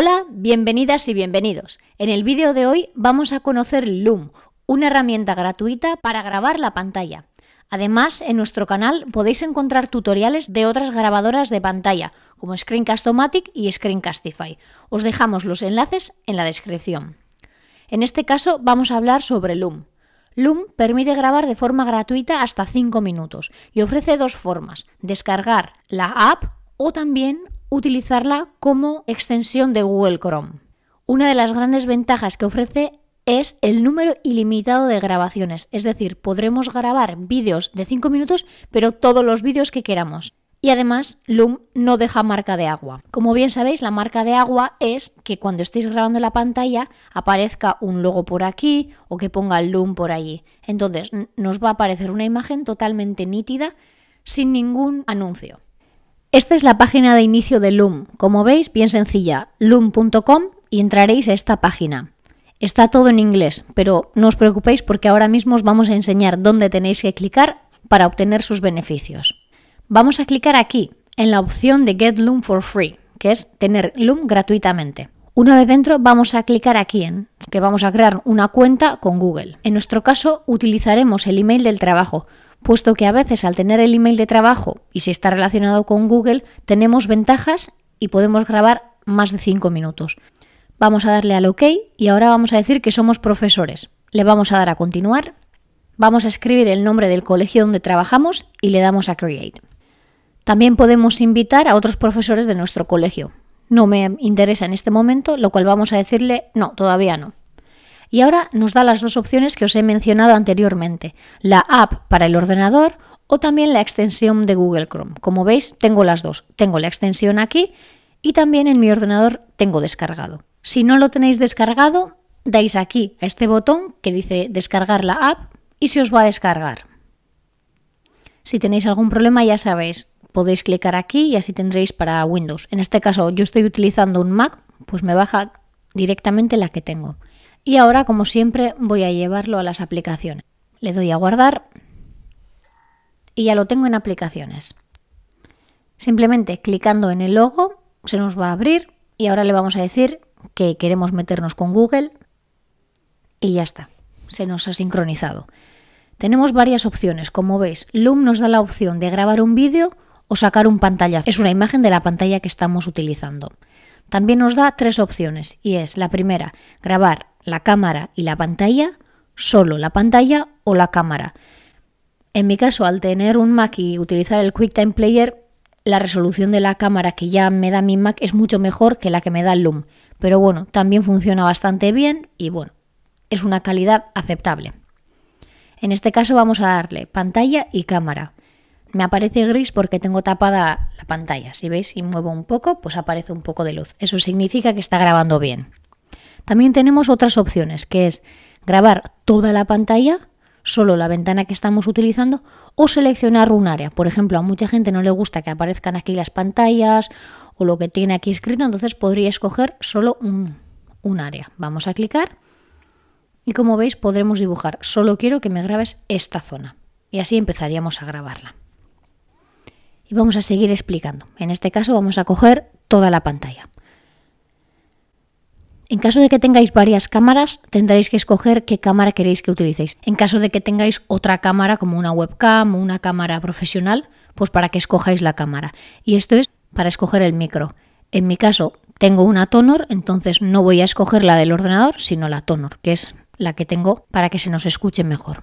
Hola, bienvenidas y bienvenidos. En el vídeo de hoy vamos a conocer Loom, una herramienta gratuita para grabar la pantalla. Además, en nuestro canal podéis encontrar tutoriales de otras grabadoras de pantalla, como Screencast-O-Matic y Screencastify. Os dejamos los enlaces en la descripción. En este caso vamos a hablar sobre Loom. Loom permite grabar de forma gratuita hasta 5 minutos y ofrece dos formas, descargar la app o también utilizarla como extensión de Google Chrome. Una de las grandes ventajas que ofrece es el número ilimitado de grabaciones, es decir, podremos grabar vídeos de 5 minutos, pero todos los vídeos que queramos. Y además, Loom no deja marca de agua. Como bien sabéis, la marca de agua es que cuando estéis grabando la pantalla aparezca un logo por aquí o que ponga Loom por allí. Entonces, nos va a aparecer una imagen totalmente nítida sin ningún anuncio. Esta es la página de inicio de Loom. Como veis, bien sencilla, loom.com y entraréis a esta página. Está todo en inglés, pero no os preocupéis porque ahora mismo os vamos a enseñar dónde tenéis que clicar para obtener sus beneficios. Vamos a clicar aquí, en la opción de Get Loom for Free, que es tener Loom gratuitamente. Una vez dentro vamos a clicar aquí en que vamos a crear una cuenta con Google. En nuestro caso utilizaremos el email del trabajo, puesto que a veces al tener el email de trabajo y si está relacionado con Google, tenemos ventajas y podemos grabar más de 5 minutos. Vamos a darle al OK y ahora vamos a decir que somos profesores. Le vamos a dar a continuar, vamos a escribir el nombre del colegio donde trabajamos y le damos a Create. También podemos invitar a otros profesores de nuestro colegio. No me interesa en este momento, lo cual vamos a decirle no, todavía no. Y ahora nos da las dos opciones que os he mencionado anteriormente, la app para el ordenador o también la extensión de Google Chrome. Como veis, tengo las dos. Tengo la extensión aquí y también en mi ordenador tengo descargado. Si no lo tenéis descargado, dais aquí a este botón que dice descargar la app y se os va a descargar. Si tenéis algún problema, ya sabéis, podéis clicar aquí y así tendréis para Windows. En este caso, yo estoy utilizando un Mac, pues me baja directamente la que tengo. Y ahora, como siempre, voy a llevarlo a las aplicaciones. Le doy a guardar y ya lo tengo en aplicaciones. Simplemente clicando en el logo se nos va a abrir y ahora le vamos a decir que queremos meternos con Google y ya está, se nos ha sincronizado. Tenemos varias opciones, como veis, Loom nos da la opción de grabar un vídeo o sacar un pantalla. Es una imagen de la pantalla que estamos utilizando. También nos da tres opciones y es la primera, grabar la cámara y la pantalla, solo la pantalla o la cámara. En mi caso, al tener un Mac y utilizar el QuickTime Player, la resolución de la cámara que ya me da mi Mac es mucho mejor que la que me da el Loom. Pero bueno, también funciona bastante bien y bueno, es una calidad aceptable. En este caso vamos a darle pantalla y cámara. Me aparece gris porque tengo tapada la pantalla. Si veis, si muevo un poco, pues aparece un poco de luz. Eso significa que está grabando bien. También tenemos otras opciones, que es grabar toda la pantalla, solo la ventana que estamos utilizando, o seleccionar un área. Por ejemplo, a mucha gente no le gusta que aparezcan aquí las pantallas o lo que tiene aquí escrito, entonces podría escoger solo un, un área. Vamos a clicar y como veis podremos dibujar. Solo quiero que me grabes esta zona y así empezaríamos a grabarla y vamos a seguir explicando. En este caso vamos a coger toda la pantalla. En caso de que tengáis varias cámaras, tendréis que escoger qué cámara queréis que utilicéis. En caso de que tengáis otra cámara, como una webcam o una cámara profesional, pues para que escojáis la cámara. Y esto es para escoger el micro. En mi caso, tengo una Tonor, entonces no voy a escoger la del ordenador, sino la Tonor, que es la que tengo para que se nos escuche mejor.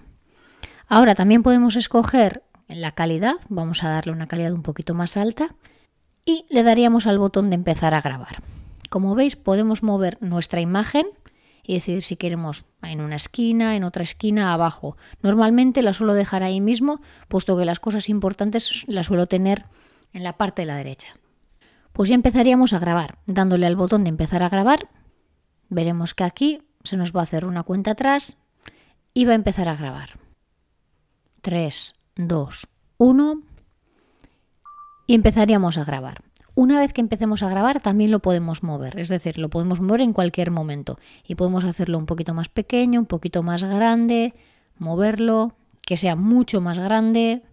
Ahora también podemos escoger en la calidad, vamos a darle una calidad un poquito más alta y le daríamos al botón de empezar a grabar. Como veis podemos mover nuestra imagen y decidir si queremos en una esquina, en otra esquina, abajo. Normalmente la suelo dejar ahí mismo, puesto que las cosas importantes las suelo tener en la parte de la derecha. Pues ya empezaríamos a grabar, dándole al botón de empezar a grabar. Veremos que aquí se nos va a hacer una cuenta atrás y va a empezar a grabar. 3, 2, 1 y empezaríamos a grabar. Una vez que empecemos a grabar también lo podemos mover, es decir, lo podemos mover en cualquier momento y podemos hacerlo un poquito más pequeño, un poquito más grande, moverlo, que sea mucho más grande,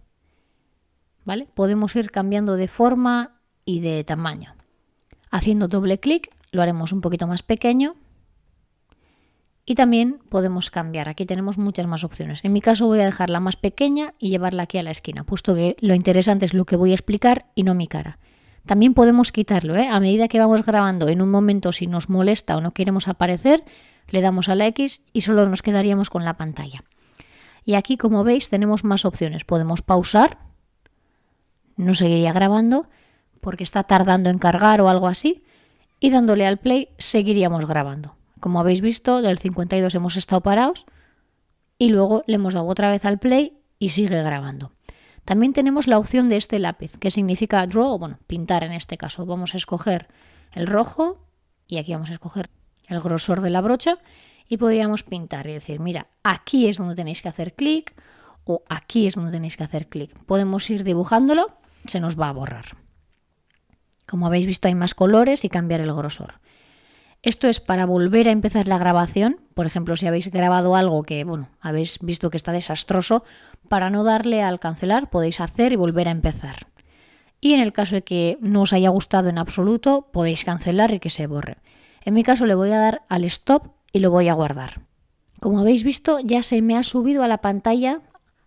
¿vale? Podemos ir cambiando de forma y de tamaño. Haciendo doble clic lo haremos un poquito más pequeño y también podemos cambiar. Aquí tenemos muchas más opciones. En mi caso voy a dejarla más pequeña y llevarla aquí a la esquina, puesto que lo interesante es lo que voy a explicar y no mi cara. También podemos quitarlo, ¿eh? a medida que vamos grabando en un momento si nos molesta o no queremos aparecer, le damos a la X y solo nos quedaríamos con la pantalla. Y aquí como veis tenemos más opciones. Podemos pausar, no seguiría grabando porque está tardando en cargar o algo así, y dándole al play seguiríamos grabando. Como habéis visto, del 52 hemos estado parados y luego le hemos dado otra vez al play y sigue grabando. También tenemos la opción de este lápiz, que significa draw, bueno, pintar en este caso. Vamos a escoger el rojo y aquí vamos a escoger el grosor de la brocha y podríamos pintar y decir, mira, aquí es donde tenéis que hacer clic o aquí es donde tenéis que hacer clic. Podemos ir dibujándolo, se nos va a borrar. Como habéis visto hay más colores y cambiar el grosor. Esto es para volver a empezar la grabación, por ejemplo, si habéis grabado algo que, bueno, habéis visto que está desastroso, para no darle al cancelar podéis hacer y volver a empezar. Y en el caso de que no os haya gustado en absoluto, podéis cancelar y que se borre. En mi caso le voy a dar al stop y lo voy a guardar. Como habéis visto, ya se me ha subido a la pantalla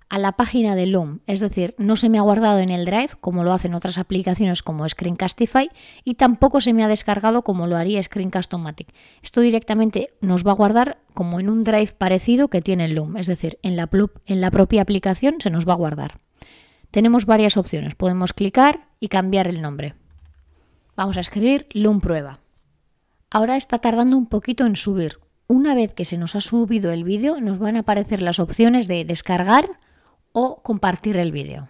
a la página de Loom, es decir, no se me ha guardado en el Drive como lo hacen otras aplicaciones como Screencastify y tampoco se me ha descargado como lo haría Screencastomatic. Esto directamente nos va a guardar como en un Drive parecido que tiene Loom, es decir, en la, en la propia aplicación se nos va a guardar. Tenemos varias opciones, podemos clicar y cambiar el nombre. Vamos a escribir Loom Prueba. Ahora está tardando un poquito en subir. Una vez que se nos ha subido el vídeo, nos van a aparecer las opciones de descargar, o compartir el vídeo.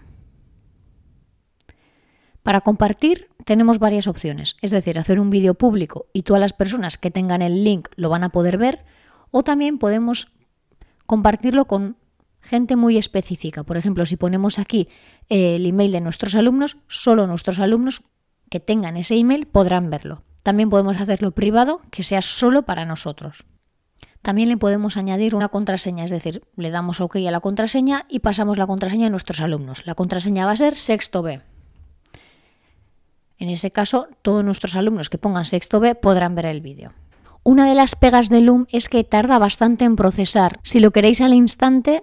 Para compartir tenemos varias opciones, es decir, hacer un vídeo público y todas las personas que tengan el link lo van a poder ver, o también podemos compartirlo con gente muy específica. Por ejemplo, si ponemos aquí eh, el email de nuestros alumnos, solo nuestros alumnos que tengan ese email podrán verlo. También podemos hacerlo privado, que sea solo para nosotros. También le podemos añadir una contraseña, es decir, le damos OK a la contraseña y pasamos la contraseña a nuestros alumnos. La contraseña va a ser sexto B. En ese caso, todos nuestros alumnos que pongan sexto B podrán ver el vídeo. Una de las pegas de Loom es que tarda bastante en procesar. Si lo queréis al instante,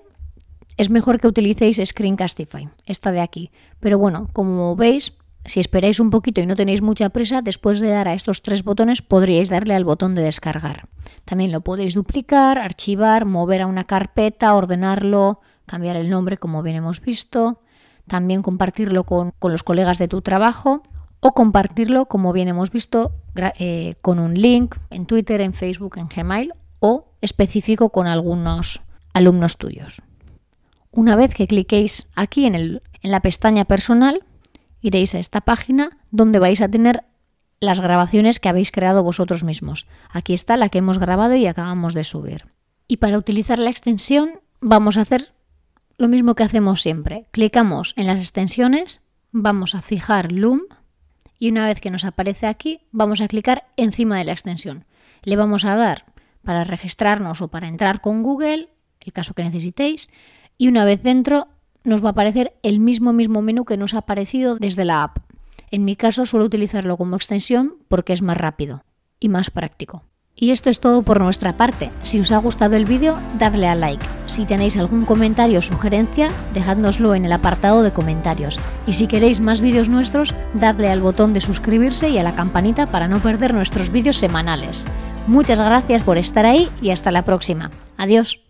es mejor que utilicéis Screencastify, esta de aquí. Pero bueno, como veis, si esperáis un poquito y no tenéis mucha prisa, después de dar a estos tres botones podríais darle al botón de descargar. También lo podéis duplicar, archivar, mover a una carpeta, ordenarlo, cambiar el nombre como bien hemos visto, también compartirlo con, los colegas de tu trabajo o compartirlo como bien hemos visto eh, con un link en Twitter, en Facebook, en Gmail o específico con algunos alumnos tuyos. Una vez que cliquéis aquí en, en la pestaña personal, iréis a esta página donde vais a tener las grabaciones que habéis creado vosotros mismos. Aquí está la que hemos grabado y acabamos de subir. Y para utilizar la extensión vamos a hacer lo mismo que hacemos siempre. Clicamos en las extensiones, vamos a fijar Loom y una vez que nos aparece aquí vamos a clicar encima de la extensión. Le vamos a dar para registrarnos o para entrar con Google, el caso que necesitéis, y una vez dentro nos va a aparecer el mismo mismo menú que nos ha aparecido desde la app. En mi caso suelo utilizarlo como extensión porque es más rápido y más práctico. Y esto es todo por nuestra parte. Si os ha gustado el vídeo, dadle a like. Si tenéis algún comentario o sugerencia, dejádnoslo en el apartado de comentarios. Y si queréis más vídeos nuestros, dadle al botón de suscribirse y a la campanita para no perder nuestros vídeos semanales. Muchas gracias por estar ahí y hasta la próxima. Adiós.